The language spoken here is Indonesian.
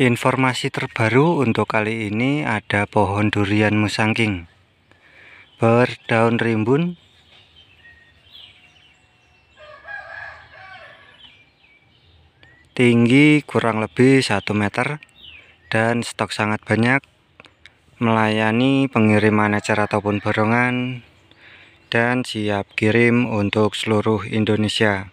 Informasi terbaru untuk kali ini ada pohon durian musangking berdaun rimbun tinggi kurang lebih 1 meter dan stok sangat banyak melayani pengiriman acara ataupun borongan dan siap kirim untuk seluruh Indonesia